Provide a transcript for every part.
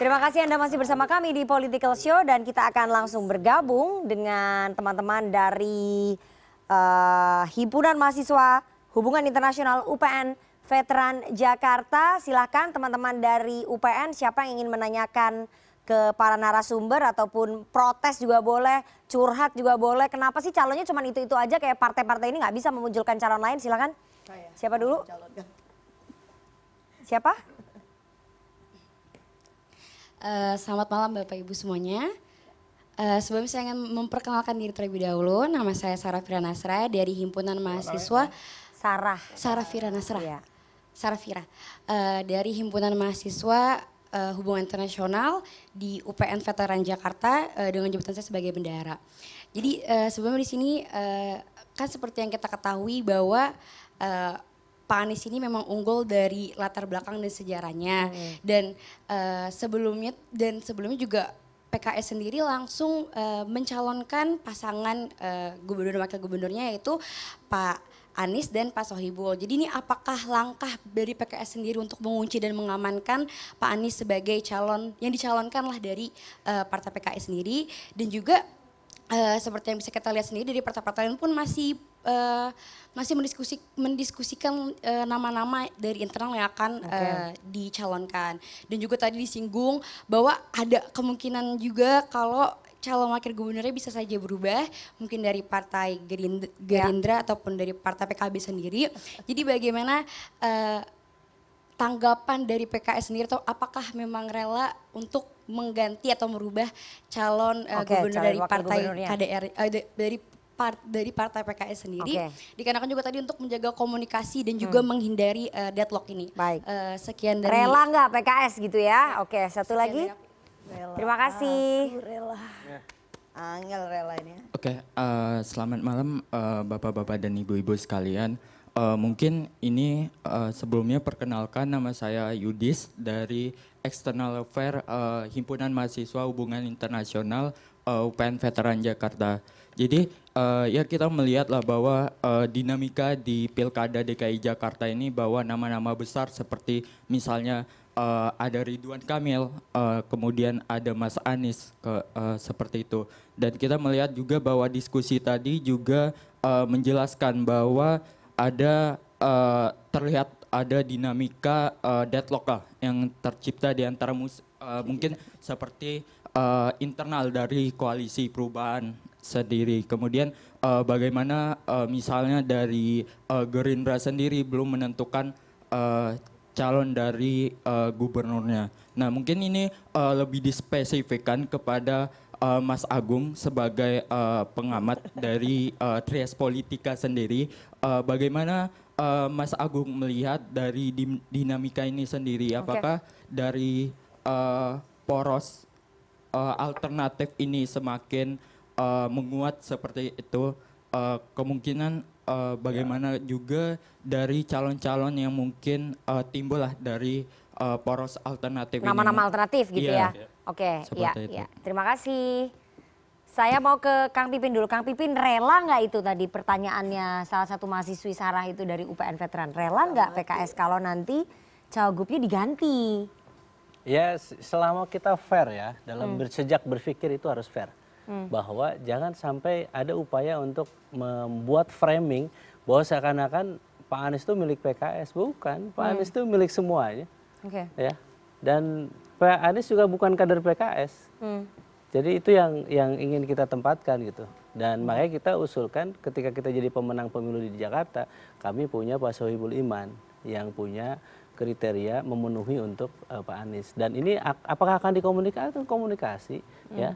Terima kasih Anda masih bersama kami di Political Show dan kita akan langsung bergabung dengan teman-teman dari uh, Himpunan Mahasiswa Hubungan Internasional UPN Veteran Jakarta. Silahkan teman-teman dari UPN siapa yang ingin menanyakan ke para narasumber ataupun protes juga boleh, curhat juga boleh. Kenapa sih calonnya cuma itu-itu aja kayak partai-partai ini nggak bisa memunculkan calon lain? Silahkan. Siapa dulu? Siapa? Eh, selamat malam Bapak Ibu semuanya. Uh, eh, sebelum saya ingin memperkenalkan diri terlebih dahulu, nama saya Sarah Fira Nasra dari Himpunan Mahasiswa Sarah. Sarah Nasra. Ya. Sarah Fira. Uh, dari Himpunan Mahasiswa uh, Hubungan Internasional di UPN Veteran Jakarta uh, dengan jabatan saya sebagai bendahara. Jadi uh, sebelum di sini uh, kan seperti yang kita ketahui bahwa uh, Pak Anies ini memang unggul dari latar belakang dan sejarahnya hmm. dan uh, sebelumnya dan sebelumnya juga PKS sendiri langsung uh, mencalonkan pasangan uh, gubernur wakil gubernurnya yaitu Pak Anies dan Pak Sohibul. Jadi ini apakah langkah dari PKS sendiri untuk mengunci dan mengamankan Pak Anies sebagai calon yang dicalonkan lah dari uh, partai PKS sendiri dan juga uh, seperti yang bisa kita lihat sendiri dari partai-partai lain pun masih Eh, masih mendiskusi, mendiskusikan eh, nama-nama uh, dari internal yang akan okay. uh, eh, dicalonkan. Dan juga tadi disinggung bahwa ada kemungkinan juga kalau calon wakil gubernurnya bisa saja berubah mungkin dari partai Gerindra, ya. ataupun dari partai PKB sendiri. Jadi bagaimana uh, tanggapan dari PKS sendiri atau apakah memang rela untuk mengganti atau merubah calon uh, okay, gubernur calon dari partai KDR uh, dari part dari partai PKS sendiri okay. dikarenakan juga tadi untuk menjaga komunikasi dan hmm. juga hmm. menghindari uh, deadlock ini. Baik. Uh, sekian dari Rela nggak PKS gitu ya? Oke, okay, satu sekian lagi. Rela. Terima kasih. Aku rela. Ya. Angel rela ini. Oke, okay, uh, eh, selamat malam bapak Bapak-bapak dan Ibu-ibu sekalian. Uh, mungkin ini uh, sebelumnya perkenalkan nama saya Yudis dari External Affairs uh, Himpunan Mahasiswa Hubungan Internasional uh, UPN Veteran Jakarta. Jadi uh, ya kita melihatlah bahwa uh, dinamika di Pilkada DKI Jakarta ini bahwa nama-nama besar seperti misalnya uh, ada Ridwan Kamil, uh, kemudian ada Mas Anies ke, uh, seperti itu. Dan kita melihat juga bahwa diskusi tadi juga uh, menjelaskan bahwa ada uh, terlihat ada dinamika uh, deadlock yang tercipta di antara uh, mungkin seperti uh, internal dari koalisi perubahan sendiri. Kemudian uh, bagaimana uh, misalnya dari uh, Gerindra sendiri belum menentukan uh, calon dari uh, gubernurnya. Nah mungkin ini uh, lebih dispesifikkan kepada uh, Mas Agung sebagai uh, pengamat dari uh, Trias Politika sendiri. Uh, bagaimana uh, Mas Agung melihat dari dinamika ini sendiri? Apakah okay. dari uh, poros uh, alternatif ini semakin uh, menguat seperti itu uh, kemungkinan uh, bagaimana ya. juga dari calon-calon yang mungkin uh, timbul lah dari uh, poros alternatif nama-nama alternatif gitu iya. ya, ya. oke okay. ya, ya terima kasih saya mau ke Kang Pipin dulu Kang Pipin rela nggak itu tadi pertanyaannya salah satu mahasiswi Sarah itu dari UPN Veteran rela nggak PKS kalau nanti cawagupnya diganti Ya, selama kita fair ya dalam hmm. bersejak berpikir itu harus fair. Hmm. bahwa jangan sampai ada upaya untuk membuat framing bahwa seakan akan pak anies itu milik pks bukan pak hmm. anies itu milik semuanya ya dan pak anies juga bukan kader pks hmm. jadi itu yang yang ingin kita tempatkan gitu dan makanya kita usulkan ketika kita jadi pemenang pemilu di Jakarta kami punya Pak Sohibul Iman yang punya kriteria memenuhi untuk uh, Pak Anies dan ini apakah akan dikomunikasi komunikasi ya. hmm. ya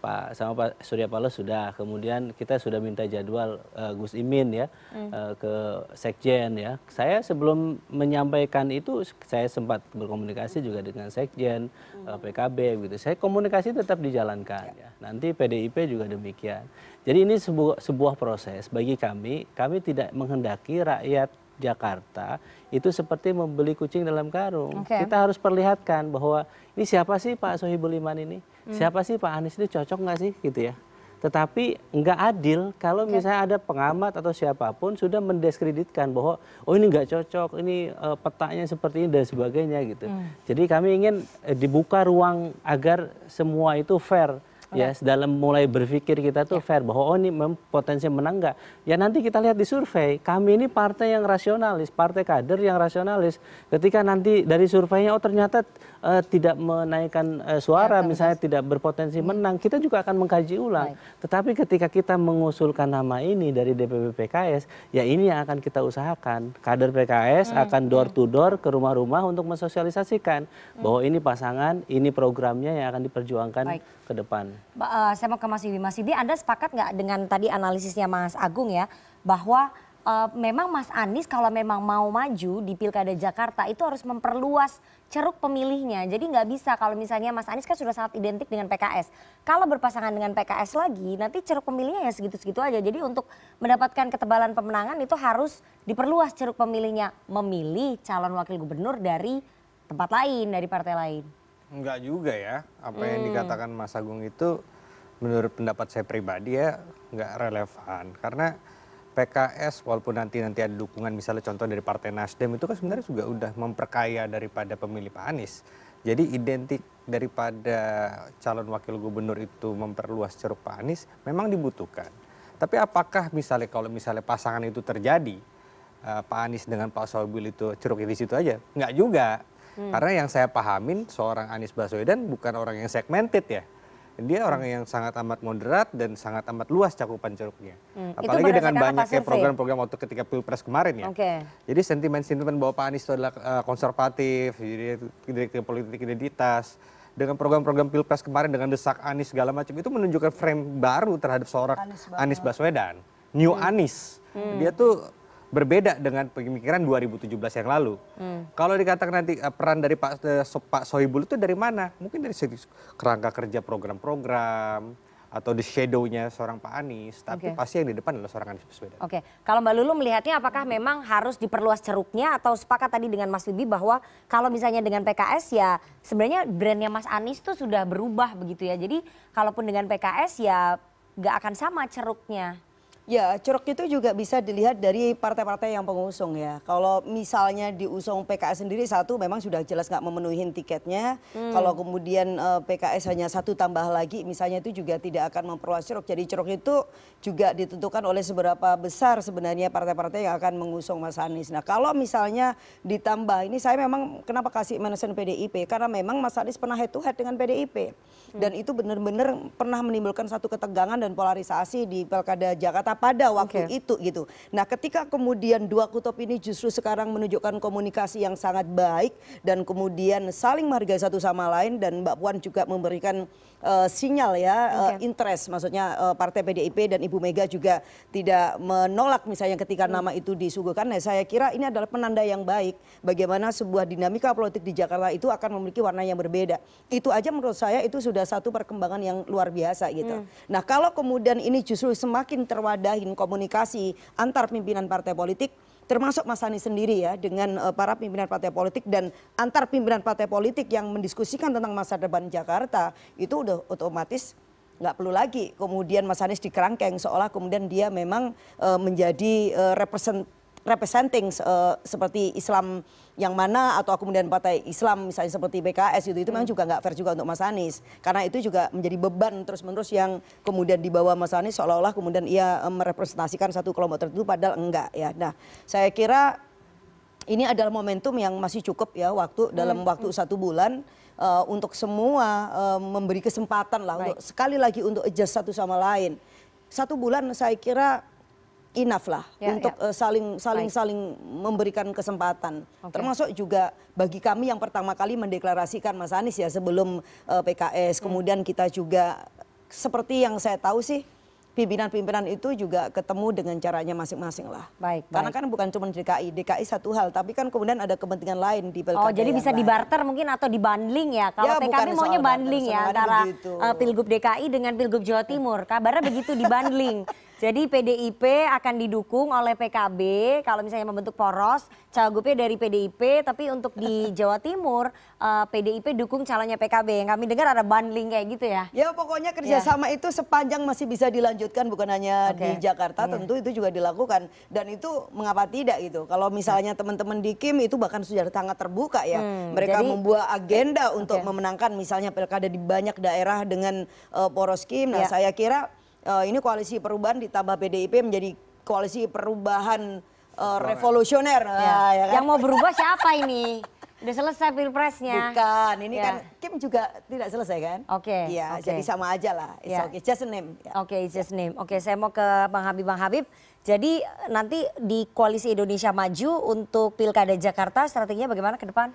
Pak sama Pak Surya Paloh sudah. Kemudian kita sudah minta jadwal uh, Gus Imin ya hmm. uh, ke Sekjen ya. Saya sebelum menyampaikan itu saya sempat berkomunikasi juga dengan Sekjen hmm. uh, eh, PKB gitu. Saya komunikasi tetap dijalankan ya. ya. Nanti PDIP juga demikian. Jadi ini sebuah sebuah proses bagi kami. Kami tidak menghendaki rakyat Jakarta itu seperti membeli kucing dalam karung. Okay. Kita harus perlihatkan bahwa ini siapa sih Pak Sohibul Iman ini? Hmm. siapa sih Pak Anies ini cocok nggak sih gitu ya tetapi nggak adil kalau misalnya ada pengamat atau siapapun sudah mendiskreditkan bahwa oh ini nggak cocok ini uh, eh, petanya seperti ini dan sebagainya gitu hmm. jadi kami ingin uh, dibuka ruang agar semua itu fair Ya, ya dalam mulai berpikir kita tuh ya. fair bahwa oh ini potensi menang nggak ya nanti kita lihat di survei kami ini partai yang rasionalis partai kader yang rasionalis ketika nanti dari surveinya oh ternyata Eh, tidak menaikkan eh, suara misalnya tidak berpotensi hmm. menang kita juga akan mengkaji ulang tetapi ketika kita mengusulkan nama ini dari DPP PKS ya ini yang akan kita usahakan kader PKS hmm, akan door to door ke rumah-rumah untuk mensosialisasikan hmm. bahwa ini pasangan ini programnya yang akan diperjuangkan Baik. ke depan. Ba, uh, saya mau ke Mas Ibi. Mas Ibi, Anda sepakat nggak dengan tadi analisisnya Mas Agung ya bahwa Eh, memang Mas Anies kalau memang mau maju di Pilkada Jakarta itu harus memperluas ceruk pemilihnya. Jadi nggak bisa kalau misalnya Mas Anies kan sudah sangat identik dengan PKS. Kalau berpasangan dengan PKS lagi, nanti ceruk pemilihnya ya segitu-segitu aja. Jadi untuk mendapatkan ketebalan pemenangan itu harus diperluas ceruk pemilihnya memilih calon wakil gubernur dari tempat lain, dari partai lain. Enggak juga ya. Apa hmm. yang dikatakan Mas Agung itu menurut pendapat saya pribadi ya nggak relevan karena PKS walaupun nanti nanti ada dukungan misalnya contoh dari Partai Nasdem itu kan sebenarnya juga udah memperkaya daripada pemilih Pak Anies. Jadi identik daripada calon wakil gubernur itu memperluas ceruk Pak Anies memang dibutuhkan. Tapi apakah misalnya kalau misalnya pasangan itu terjadi eh, Pak Anies dengan Pak Soebul itu ceruk di situ aja? Enggak juga. Hmm. Karena yang saya pahamin seorang Anies Baswedan bukan orang yang segmented ya dia orang yang sangat amat moderat dan sangat amat luas cakupan ceruknya. Hmm. Apalagi dengan banyaknya program-program waktu ketika pilpres kemarin ya. Okay. Jadi sentimen-sentimen bahwa Pak Anies itu adalah eh, konservatif, jadi direktur politik identitas, dengan program-program pilpres kemarin dengan desak Anies segala macam itu menunjukkan frame baru terhadap seorang Anies, Anies Baswedan, New hmm. Anies. Hmm. Dia tuh berbeda dengan pemikiran 2017 yang lalu. Hmm. Kalau dikatakan nanti eh, peran dari Pak eh, Pak Sohibul itu dari mana? Mungkin dari kerangka kerja program-program atau di shadownya seorang Pak Anies, tapi okay. pasti yang di depan adalah seorang Anies Baswedan. Oke, okay. kalau Mbak Lulu melihatnya apakah memang harus diperluas ceruknya atau sepakat tadi dengan Mas Bibi bahwa kalau misalnya dengan PKS ya sebenarnya brandnya Mas Anies itu sudah berubah begitu ya. Jadi kalaupun dengan PKS ya gak akan sama ceruknya. Ya, ceruk itu juga bisa dilihat dari partai-partai yang pengusung ya. Kalau misalnya diusung PKS sendiri satu memang sudah jelas nggak memenuhi tiketnya. Hmm. Kalau kemudian eh, PKS hanya satu tambah lagi misalnya itu juga tidak akan memperluas ceruk. Jadi ceruk itu juga ditentukan oleh seberapa besar sebenarnya partai-partai yang akan mengusung Mas Anies. Nah, kalau misalnya ditambah ini saya memang kenapa kasih manajemen PDIP karena memang Mas Anies pernah head to head dengan PDIP. Hmm. Dan itu benar-benar pernah menimbulkan satu ketegangan dan polarisasi di Pilkada Jakarta pada waktu okay. itu gitu. Nah, ketika kemudian dua kutub ini justru sekarang menunjukkan komunikasi yang sangat baik dan kemudian saling menghargai satu sama lain dan Mbak Puan juga memberikan uh, sinyal ya okay. uh, eh, iya. interest maksudnya uh, partai PDIP dan Ibu Mega juga tidak menolak misalnya ketika hmm. nama itu disuguhkan. Nah, saya kira ini adalah penanda yang baik bagaimana sebuah dinamika politik di Jakarta itu akan memiliki warna yang berbeda. Itu aja menurut saya itu sudah satu perkembangan yang luar biasa gitu. Hmm. Nah, kalau kemudian ini justru semakin terwadahin komunikasi antar pimpinan partai politik termasuk Mas Anies sendiri ya dengan uh, para pimpinan partai politik dan antar pimpinan partai politik yang mendiskusikan tentang masa depan Jakarta itu udah otomatis nggak perlu lagi kemudian Mas Anies dikerangkeng seolah kemudian dia memang uh, menjadi uh, represent representing uh, seperti Islam yang mana atau kemudian partai Islam misalnya seperti BKS itu itu memang hmm. juga nggak fair juga untuk Mas Anies karena itu juga menjadi beban terus menerus yang kemudian dibawa Mas Anies seolah-olah kemudian ia eh, merepresentasikan satu kelompok tertentu padahal enggak ya nah saya kira ini adalah momentum yang masih cukup ya waktu hmm, dalam hmm. waktu satu bulan uh, untuk semua uh, memberi kesempatan lah untuk sekali lagi untuk adjust satu sama lain satu bulan saya kira enough lah ya, ya. untuk eh, saling saling saling memberikan kesempatan termasuk juga bagi kami yang pertama kali mendeklarasikan Mas Anies ya sebelum eh, PKS hmm. kemudian kita juga seperti yang saya tahu sih pimpinan-pimpinan itu juga ketemu dengan caranya masing-masing lah. Baik, Karena baik. kan bukan cuma DKI, DKI satu hal, tapi kan kemudian ada kepentingan lain di pilkada. Oh, jadi bisa dibarter mungkin atau dibanding ya. Kalau ya, PKB maunya banding ya antara uh, Pilgub DKI dengan Pilgub Jawa Timur. Kabarnya begitu dibanding jadi pdip akan didukung oleh pkb kalau misalnya membentuk poros cagupnya dari pdip tapi untuk di jawa timur pdip eh, dukung calonnya pkb yang kami dengar ada bundling kayak gitu ya ya pokoknya kerjasama ya. itu sepanjang masih bisa dilanjutkan bukan hanya okay. di jakarta ya. tentu itu juga dilakukan dan itu mengapa tidak gitu kalau misalnya teman-teman di kim itu bahkan sudah sangat terbuka ya hmm, mereka jadi, membuat agenda untuk okay. memenangkan misalnya pilkada di banyak daerah dengan uh, poros kim nah ya. saya kira uh, ini koalisi perubahan ditambah PDIP menjadi koalisi perubahan uh, revolusioner. Ya. Ah, ya kan? Yang mau berubah siapa ini? Udah selesai pilpresnya. Bukan, ini ya. kan Kim juga tidak selesai kan? Oke. Okay, iya, okay. jadi sama aja lah. It's yeah. okay, just a name. Ya. Oke, okay, it's just ya. name. Oke, okay, saya mau ke Bang Habib. Bang Habib, jadi nanti di Koalisi Indonesia Maju untuk Pilkada Jakarta strateginya bagaimana ke depan?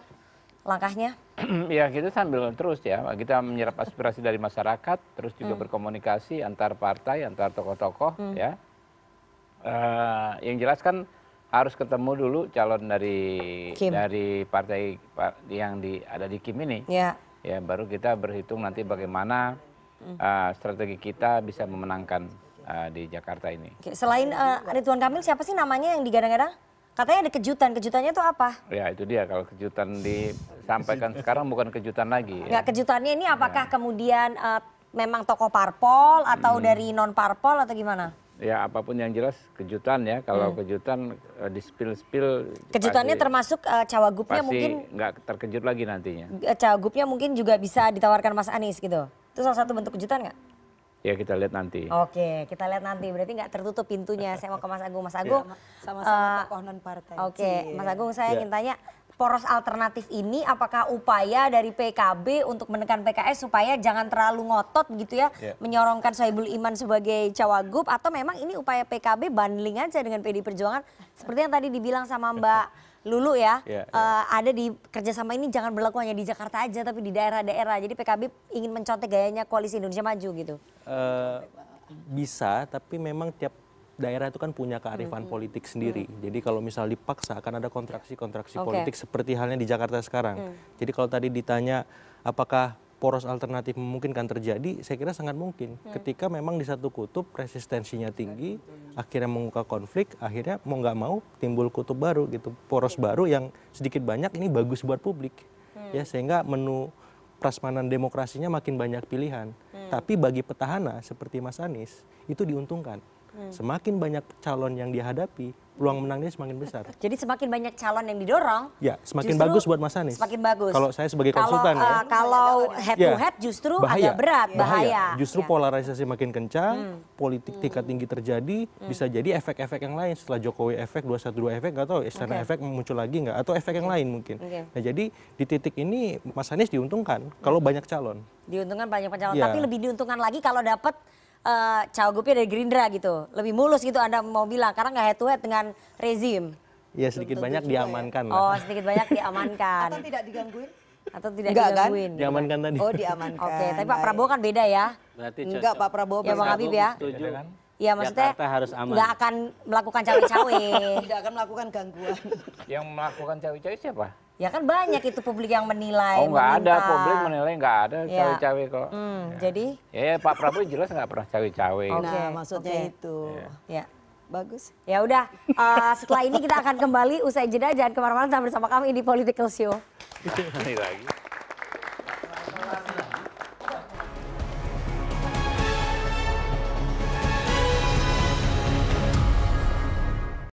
langkahnya? ya kita sambil terus ya, kita menyerap aspirasi dari masyarakat, terus juga hmm. berkomunikasi antar partai, antar tokoh-tokoh hmm. ya. Uh, yang jelas kan harus ketemu dulu calon dari Kim. dari partai yang di ada di Kim ini. Ya. Ya baru kita berhitung nanti bagaimana uh, strategi kita bisa memenangkan uh, di Jakarta ini. Oke. Selain uh, Ridwan Kamil siapa sih namanya yang digadang-gadang? Katanya ada kejutan, kejutannya itu apa? Ya itu dia kalau kejutan disampaikan sekarang bukan kejutan lagi. Ya. Nggak kejutannya ini apakah ya. kemudian uh, memang tokoh parpol atau hmm. dari non parpol atau gimana? Ya apapun yang jelas kejutan ya kalau hmm. kejutan uh, di spill spill. Kejutannya pasti, termasuk uh, eh, cawagupnya pasti mungkin nggak terkejut lagi nantinya. Cawagupnya mungkin juga bisa ditawarkan Mas Anies gitu. Itu salah satu bentuk kejutan nggak? Ya kita lihat nanti. Oke, kita lihat nanti. Berarti nggak tertutup pintunya. Saya mau ke Mas Agung. Mas iya, Agung, sama-sama uh, tokoh non partai. Oke, okay. Iya. Mas Agung, saya ya. ingin tanya poros alternatif ini apakah upaya dari PKB untuk menekan PKS supaya jangan terlalu ngotot gitu ya, ya. menyorongkan Soebul Iman sebagai cawagup atau memang ini upaya PKB banding aja dengan PD Perjuangan seperti yang tadi dibilang sama Mbak Lulu ya, yeah, yeah. Uh, ada di kerjasama ini jangan berlaku hanya di Jakarta aja tapi di daerah-daerah. Jadi PKB ingin mencontek gayanya koalisi Indonesia Maju gitu. Uh, bisa, tapi memang tiap daerah itu kan punya kearifan hmm. politik sendiri. Hmm. Jadi kalau misal dipaksa akan ada kontraksi-kontraksi okay. politik seperti halnya di Jakarta sekarang. Hmm. Jadi kalau tadi ditanya apakah poros alternatif memungkinkan terjadi saya kira sangat mungkin hmm. ketika memang di satu kutub resistensinya tinggi ya. akhirnya menguka konflik akhirnya mau nggak mau timbul kutub baru gitu poros baru yang sedikit banyak ini bagus buat publik hmm. ya sehingga menu prasmanan demokrasinya makin banyak pilihan hmm. tapi bagi petahana seperti Mas Anies itu diuntungkan Hmm. semakin banyak calon yang dihadapi, peluang menangnya semakin besar. Jadi semakin banyak calon yang didorong, ya semakin bagus buat Mas Anies. Semakin bagus. Kalau saya sebagai kalau, konsultan uh, ya. Eh, kalau head ya, to head justru bahaya, agak berat, bahaya. bahaya. Justru ya. polarisasi makin kencang, hmm. politik tingkat hmm. tinggi terjadi, hmm. bisa jadi efek-efek yang lain setelah Jokowi efek, 212 efek, nggak tahu ya, external okay. efek muncul lagi nggak, atau efek okay. yang lain mungkin. Okay. Nah jadi di titik ini Mas Anies diuntungkan kalau hmm. banyak calon. Diuntungkan banyak calon, ya. tapi lebih diuntungkan lagi kalau dapat Eh, cawagupnya dari Gerindra gitu lebih mulus gitu anda mau bilang karena nggak head to head dengan rezim iya, ya sedikit banyak diamankan oh sedikit banyak diamankan atau tidak digangguin atau tidak Enggak, kan? digangguin kan? diamankan tadi oh diamankan oke okay, tapi Pak Prabowo kan beda ya Berarti enggak Pak Prabowo ya Bang Habib ya setuju Ya maksudnya Jakarta harus aman. Nggak akan melakukan cawe-cawe. Tidak akan melakukan gangguan. Yang melakukan cawe-cawe siapa? Ya kan banyak itu publik yang menilai. Oh nggak ada publik menilai nggak ada iya. cawe-cawe ya. kok. Hmm, ya. Jadi? Ya, ya Pak Prabowo jelas nggak pernah cawe-cawe. Okay. Nah maksudnya okay. itu. Ya. ya. Bagus. Ya udah. Uh, setelah ini kita akan kembali usai jeda. Jangan kemana-mana. Tetap bersama kami di Political Show. Ini lagi.